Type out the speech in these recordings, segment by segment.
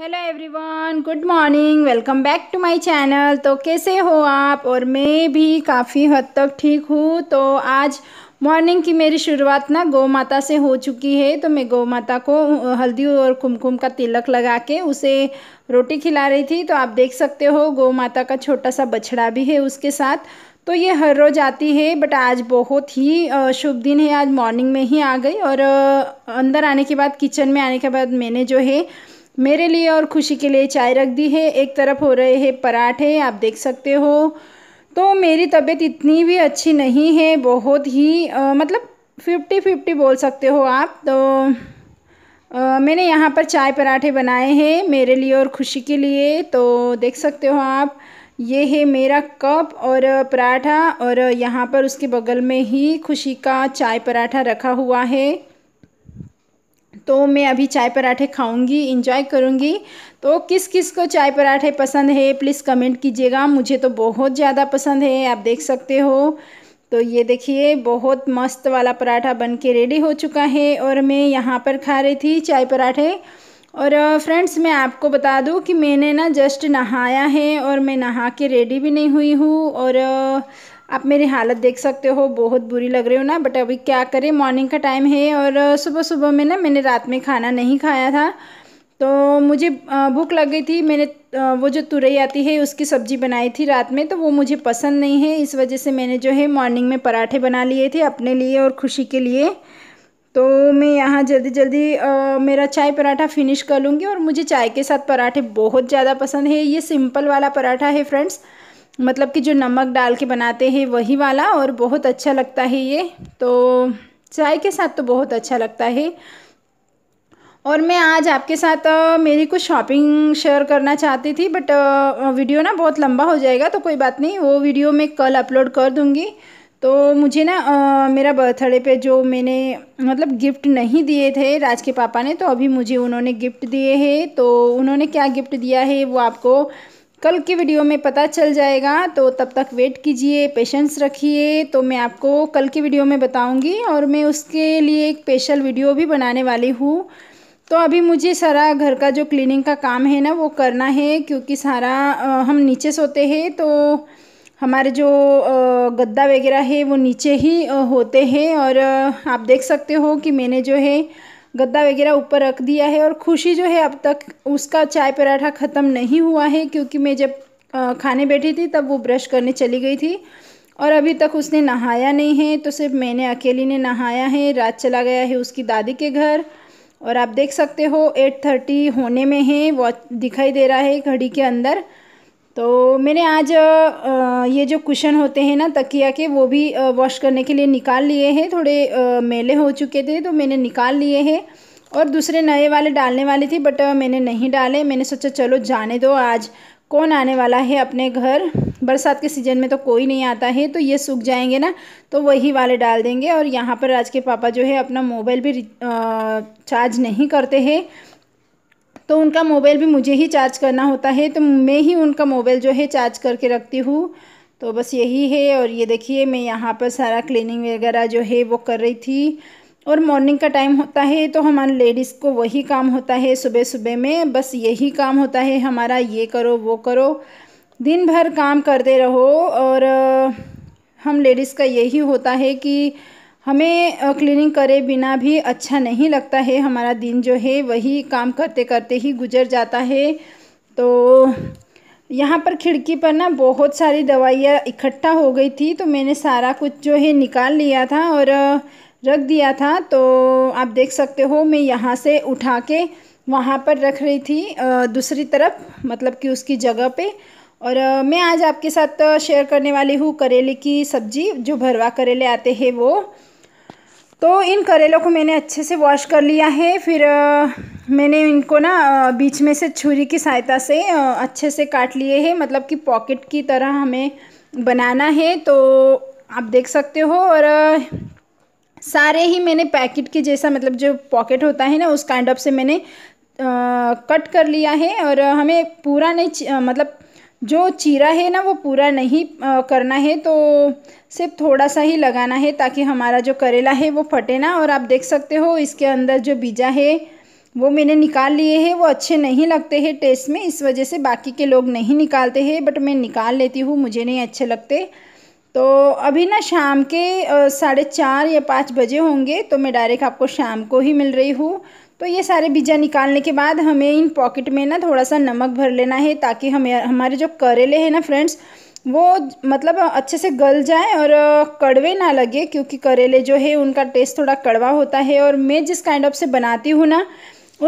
hello everyone good morning welcome back to my channel तो कैसे हो आप और मैं भी काफ़ी हद तक ठीक हूँ तो आज मॉर्निंग की मेरी शुरुआत ना गौ माता से हो चुकी है तो मैं गौ माता को हल्दी और कुमकुम का तिलक लगा के उसे रोटी खिला रही थी तो आप देख सकते हो गौ माता का छोटा सा बछड़ा भी है उसके साथ तो ये हर रोज़ आती है बट आज बहुत ही शुभ दिन है आज मॉर्निंग में ही आ गई और अंदर आने के बाद किचन में आने के बाद मैंने जो है मेरे लिए और खुशी के लिए चाय रख दी है एक तरफ हो रहे हैं पराठे आप देख सकते हो तो मेरी तबीयत इतनी भी अच्छी नहीं है बहुत ही आ, मतलब फिफ्टी फिफ्टी बोल सकते हो आप तो आ, मैंने यहाँ पर चाय पराठे बनाए हैं मेरे लिए और खुशी के लिए तो देख सकते हो आप ये है मेरा कप और पराठा और यहाँ पर उसके बगल में ही खुशी का चाय पराठा रखा हुआ है तो मैं अभी चाय पराठे खाऊंगी इंजॉय करूंगी तो किस किस को चाय पराठे पसंद है प्लीज़ कमेंट कीजिएगा मुझे तो बहुत ज़्यादा पसंद है आप देख सकते हो तो ये देखिए बहुत मस्त वाला पराठा बन के रेडी हो चुका है और मैं यहाँ पर खा रही थी चाय पराठे और फ्रेंड्स मैं आपको बता दूँ कि मैंने ना जस्ट नहाया है और मैं नहा के रेडी भी नहीं हुई हूँ और आप मेरी हालत देख सकते हो बहुत बुरी लग रही हो ना बट अभी क्या करें मॉर्निंग का टाइम है और सुबह सुबह में ना मैंने रात में खाना नहीं खाया था तो मुझे भूख लग गई थी मैंने वो जो तुरई आती है उसकी सब्ज़ी बनाई थी रात में तो वो मुझे पसंद नहीं है इस वजह से मैंने जो है मॉर्निंग में पराठे बना लिए थे अपने लिए और खुशी के लिए तो मैं यहाँ जल्दी जल्दी आ, मेरा चाय पराठा फिनिश कर लूँगी और मुझे चाय के साथ पराठे बहुत ज़्यादा पसंद है ये सिंपल वाला पराठा है फ्रेंड्स मतलब कि जो नमक डाल के बनाते हैं वही वाला और बहुत अच्छा लगता है ये तो चाय के साथ तो बहुत अच्छा लगता है और मैं आज आपके साथ मेरी कुछ शॉपिंग शेयर करना चाहती थी बट वीडियो ना बहुत लंबा हो जाएगा तो कोई बात नहीं वो वीडियो मैं कल अपलोड कर दूँगी तो मुझे ना मेरा बर्थडे पे जो मैंने मतलब गिफ्ट नहीं दिए थे राज के पापा ने तो अभी मुझे उन्होंने गिफ्ट दिए हैं तो उन्होंने क्या गिफ्ट दिया है वो आपको कल की वीडियो में पता चल जाएगा तो तब तक वेट कीजिए पेशेंस रखिए तो मैं आपको कल की वीडियो में बताऊंगी और मैं उसके लिए एक स्पेशल वीडियो भी बनाने वाली हूँ तो अभी मुझे सारा घर का जो क्लीनिंग का काम है ना वो करना है क्योंकि सारा हम नीचे सोते हैं तो हमारे जो गद्दा वगैरह है वो नीचे ही होते हैं और आप देख सकते हो कि मैंने जो है गद्दा वगैरह ऊपर रख दिया है और खुशी जो है अब तक उसका चाय पराठा ख़त्म नहीं हुआ है क्योंकि मैं जब खाने बैठी थी तब वो ब्रश करने चली गई थी और अभी तक उसने नहाया नहीं है तो सिर्फ मैंने अकेली ने नहाया है रात चला गया है उसकी दादी के घर और आप देख सकते हो एट थर्टी होने में है वॉच दिखाई दे रहा है घड़ी के अंदर तो मैंने आज ये जो कुशन होते हैं ना तकिया के वो भी वॉश करने के लिए निकाल लिए हैं थोड़े मेले हो चुके थे तो मैंने निकाल लिए हैं और दूसरे नए वाले डालने वाले थे बट मैंने नहीं डाले मैंने सोचा चलो जाने दो आज कौन आने वाला है अपने घर बरसात के सीज़न में तो कोई नहीं आता है तो ये सूख जाएंगे ना तो वही वाले डाल देंगे और यहाँ पर आज के पापा जो है अपना मोबाइल भी चार्ज नहीं करते हैं तो उनका मोबाइल भी मुझे ही चार्ज करना होता है तो मैं ही उनका मोबाइल जो है चार्ज करके रखती हूँ तो बस यही है और ये देखिए मैं यहाँ पर सारा क्लीनिंग वगैरह जो है वो कर रही थी और मॉर्निंग का टाइम होता है तो हमारे लेडीज़ को वही काम होता है सुबह सुबह में बस यही काम होता है हमारा ये करो वो करो दिन भर काम करते रहो और हम लेडीज़ का यही होता है कि हमें क्लीनिंग करे बिना भी अच्छा नहीं लगता है हमारा दिन जो है वही काम करते करते ही गुजर जाता है तो यहाँ पर खिड़की पर ना बहुत सारी दवाइयाँ इकट्ठा हो गई थी तो मैंने सारा कुछ जो है निकाल लिया था और रख दिया था तो आप देख सकते हो मैं यहाँ से उठा के वहाँ पर रख रही थी दूसरी तरफ मतलब कि उसकी जगह पे और मैं आज आपके साथ शेयर करने वाली हूँ करेले की सब्ज़ी जो भरवा करेले आते हैं वो तो इन करेलों को मैंने अच्छे से वॉश कर लिया है फिर आ, मैंने इनको ना बीच में से छुरी की सहायता से आ, अच्छे से काट लिए हैं मतलब कि पॉकेट की तरह हमें बनाना है तो आप देख सकते हो और आ, सारे ही मैंने पैकेट के जैसा मतलब जो पॉकेट होता है ना उस काइंड ऑफ से मैंने आ, कट कर लिया है और हमें पूरा नहीं मतलब जो चीरा है ना वो पूरा नहीं करना है तो सिर्फ थोड़ा सा ही लगाना है ताकि हमारा जो करेला है वो फटे ना और आप देख सकते हो इसके अंदर जो बीजा है वो मैंने निकाल लिए हैं वो अच्छे नहीं लगते हैं टेस्ट में इस वजह से बाकी के लोग नहीं निकालते हैं बट मैं निकाल लेती हूँ मुझे नहीं अच्छे लगते तो अभी ना शाम के साढ़े चार या पाँच बजे होंगे तो मैं डायरेक्ट आपको शाम को ही मिल रही हूँ तो ये सारे बीजा निकालने के बाद हमें इन पॉकेट में ना थोड़ा सा नमक भर लेना है ताकि हमें हमारे जो करेले हैं ना फ्रेंड्स वो मतलब अच्छे से गल जाए और कड़वे ना लगे क्योंकि करेले जो है उनका टेस्ट थोड़ा कड़वा होता है और मैं जिस काइंड ऑफ से बनाती हूँ ना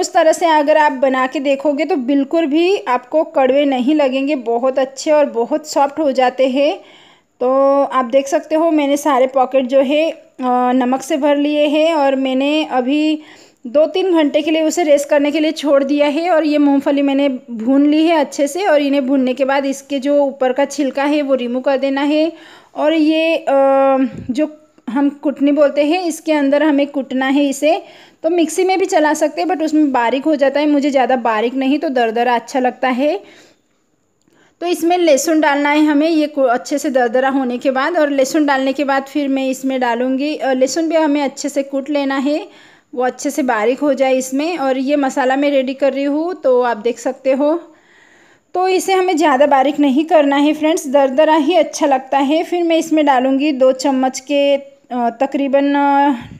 उस तरह से अगर आप बना के देखोगे तो बिल्कुल भी आपको कड़वे नहीं लगेंगे बहुत अच्छे और बहुत सॉफ्ट हो जाते हैं तो आप देख सकते हो मैंने सारे पॉकेट जो है नमक से भर लिए हैं और मैंने अभी दो तीन घंटे के लिए उसे रेस्ट करने के लिए छोड़ दिया है और ये मूंगफली मैंने भून ली है अच्छे से और इन्हें भूनने के बाद इसके जो ऊपर का छिलका है वो रिमूव कर देना है और ये जो हम कुटनी बोलते हैं इसके अंदर हमें कुटना है इसे तो मिक्सी में भी चला सकते हैं बट उसमें बारीक हो जाता है मुझे ज़्यादा बारीक नहीं तो दर दर अच्छा लगता है तो इसमें लहसुन डालना है हमें ये अच्छे से दरदरा होने के बाद और लहसुन डालने के बाद फिर मैं इसमें डालूँगी लहसुन भी हमें अच्छे से कूट लेना है वो अच्छे से बारीक हो जाए इसमें और ये मसाला मैं रेडी कर रही हूँ तो आप देख सकते हो तो इसे हमें ज़्यादा बारीक नहीं करना है फ्रेंड्स दरदरा ही अच्छा लगता है फिर मैं इसमें डालूँगी दो चम्मच के तकरीबन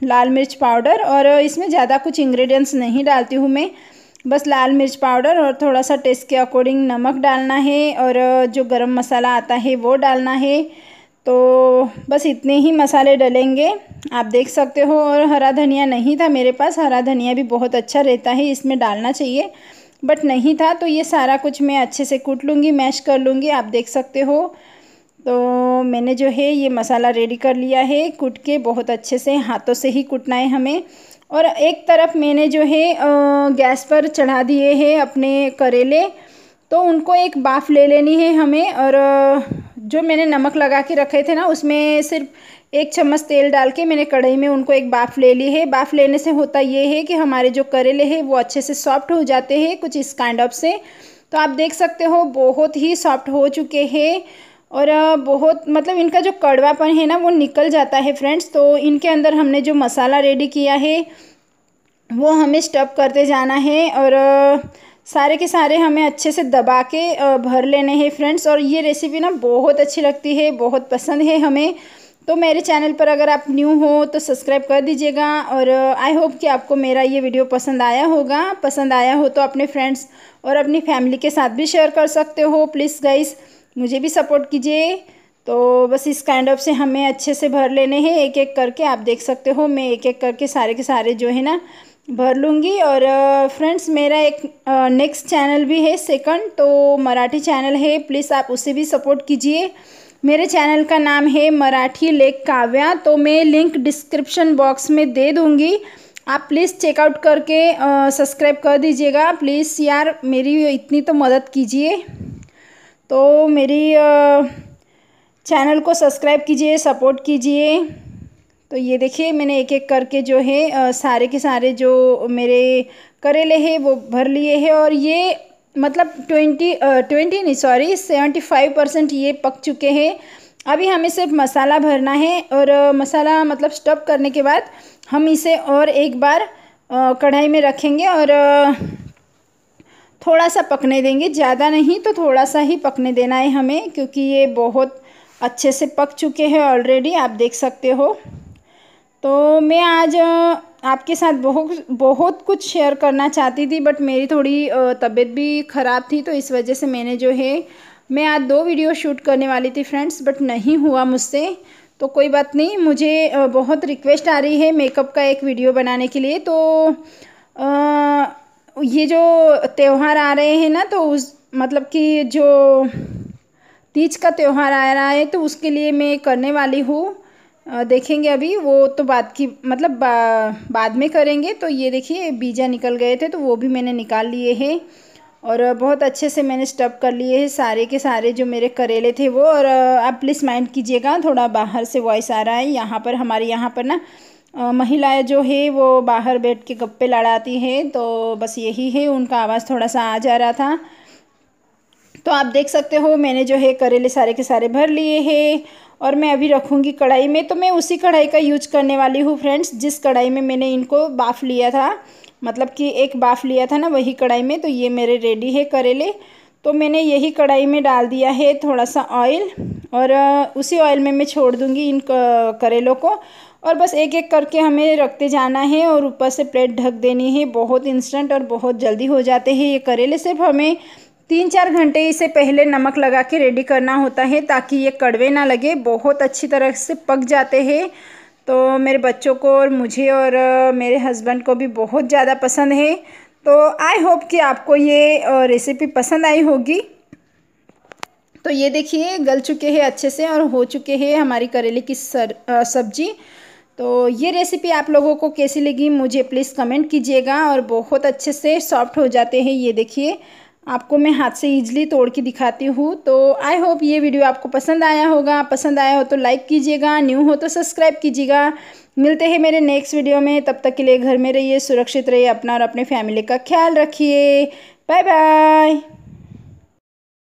लाल मिर्च पाउडर और इसमें ज़्यादा कुछ इंग्रेडिएंट्स नहीं डालती हूँ मैं बस लाल मिर्च पाउडर और थोड़ा सा टेस्ट के अकॉर्डिंग नमक डालना है और जो गरम मसाला आता है वो डालना है तो बस इतने ही मसाले डलेंगे आप देख सकते हो और हरा धनिया नहीं था मेरे पास हरा धनिया भी बहुत अच्छा रहता है इसमें डालना चाहिए बट नहीं था तो ये सारा कुछ मैं अच्छे से कूट लूँगी मैश कर लूँगी आप देख सकते हो तो मैंने जो है ये मसाला रेडी कर लिया है कूट के बहुत अच्छे से हाथों से ही कूटना है हमें और एक तरफ मैंने जो है गैस पर चढ़ा दिए है अपने करेले तो उनको एक बाफ ले लेनी है हमें और जो मैंने नमक लगा के रखे थे ना उसमें सिर्फ एक चम्मच तेल डाल के मैंने कढ़ाई में उनको एक बाफ ले ली है बाफ लेने से होता ये है कि हमारे जो करेले हैं वो अच्छे से सॉफ्ट हो जाते हैं कुछ इस काइंड ऑफ से तो आप देख सकते हो बहुत ही सॉफ्ट हो चुके हैं और बहुत मतलब इनका जो कड़वापन है ना वो निकल जाता है फ्रेंड्स तो इनके अंदर हमने जो मसाला रेडी किया है वो हमें स्टफ करते जाना है और सारे के सारे हमें अच्छे से दबा के भर लेने हैं फ्रेंड्स और ये रेसिपी ना बहुत अच्छी लगती है बहुत पसंद है हमें तो मेरे चैनल पर अगर आप न्यू हो तो सब्सक्राइब कर दीजिएगा और आई होप कि आपको मेरा ये वीडियो पसंद आया होगा पसंद आया हो तो अपने फ्रेंड्स और अपनी फैमिली के साथ भी शेयर कर सकते हो प्लीज़ गाइज़ मुझे भी सपोर्ट कीजिए तो बस इस काइंड ऑफ से हमें अच्छे से भर लेने हैं एक एक करके आप देख सकते हो मैं एक एक करके सारे के सारे जो है ना भर लूँगी और फ्रेंड्स मेरा एक नेक्स्ट चैनल भी है सेकंड तो मराठी चैनल है प्लीज़ आप उसे भी सपोर्ट कीजिए मेरे चैनल का नाम है मराठी लेख काव्या तो मैं लिंक डिस्क्रिप्शन बॉक्स में दे दूँगी आप प्लीज़ चेकआउट करके सब्सक्राइब कर दीजिएगा प्लीज़ यार मेरी इतनी तो मदद कीजिए तो मेरी चैनल को सब्सक्राइब कीजिए सपोर्ट कीजिए तो ये देखिए मैंने एक एक करके जो है सारे के सारे जो मेरे करेले हैं वो भर लिए हैं और ये मतलब ट्वेंटी ट्वेंटी नहीं सॉरी सेवेंटी फाइव परसेंट ये पक चुके हैं अभी हमें सिर्फ मसाला भरना है और मसाला मतलब स्टफ करने के बाद हम इसे और एक बार कढ़ाई में रखेंगे और थोड़ा सा पकने देंगे ज़्यादा नहीं तो थोड़ा सा ही पकने देना है हमें क्योंकि ये बहुत अच्छे से पक चुके हैं ऑलरेडी आप देख सकते हो तो मैं आज आपके साथ बहुत बहुत कुछ शेयर करना चाहती थी बट मेरी थोड़ी तबीयत भी ख़राब थी तो इस वजह से मैंने जो है मैं आज दो वीडियो शूट करने वाली थी फ्रेंड्स बट नहीं हुआ मुझसे तो कोई बात नहीं मुझे बहुत रिक्वेस्ट आ रही है मेकअप का एक वीडियो बनाने के लिए तो आ, ये जो त्यौहार आ रहे हैं ना तो उस मतलब कि जो तीज का त्यौहार आ रहा है तो उसके लिए मैं करने वाली हूँ देखेंगे अभी वो तो बाद की मतलब बा, बाद में करेंगे तो ये देखिए बीजा निकल गए थे तो वो भी मैंने निकाल लिए हैं और बहुत अच्छे से मैंने स्टप कर लिए हैं सारे के सारे जो मेरे करेले थे वो और आप प्लीज़ माइंड कीजिएगा थोड़ा बाहर से वॉइस आ रहा है यहाँ पर हमारे यहाँ पर ना महिलाएं जो है वो बाहर बैठ के गप्पे लड़ाती हैं तो बस यही है उनका आवाज़ थोड़ा सा आ जा रहा था तो आप देख सकते हो मैंने जो है करेले सारे के सारे भर लिए हैं और मैं अभी रखूँगी कढ़ाई में तो मैं उसी कढ़ाई का यूज करने वाली हूँ फ्रेंड्स जिस कढ़ाई में मैंने इनको बाफ लिया था मतलब कि एक बाफ लिया था ना वही कढ़ाई में तो ये मेरे रेडी है करेले तो मैंने यही कढ़ाई में डाल दिया है थोड़ा सा ऑयल और उसी ऑयल में मैं छोड़ दूँगी इन करेलों को और बस एक एक करके हमें रखते जाना है और ऊपर से प्लेट ढक देनी है बहुत इंस्टेंट और बहुत जल्दी हो जाते हैं ये करेले सिर्फ हमें तीन चार घंटे इसे पहले नमक लगा के रेडी करना होता है ताकि ये कड़वे ना लगे बहुत अच्छी तरह से पक जाते हैं तो मेरे बच्चों को और मुझे और मेरे हस्बैंड को भी बहुत ज़्यादा पसंद है तो आई होप कि आपको ये रेसिपी पसंद आई होगी तो ये देखिए गल चुके हैं अच्छे से और हो चुके हैं हमारी करेले की सर सब्जी तो ये रेसिपी आप लोगों को कैसी लगी मुझे प्लीज़ कमेंट कीजिएगा और बहुत अच्छे से सॉफ्ट हो जाते हैं ये देखिए आपको मैं हाथ से इजली तोड़ के दिखाती हूँ तो आई होप ये वीडियो आपको पसंद आया होगा पसंद आया हो तो लाइक कीजिएगा न्यू हो तो सब्सक्राइब कीजिएगा मिलते हैं मेरे नेक्स्ट वीडियो में तब तक के लिए घर में रहिए सुरक्षित रहिए अपना और अपने फैमिली का ख्याल रखिए बाय बाय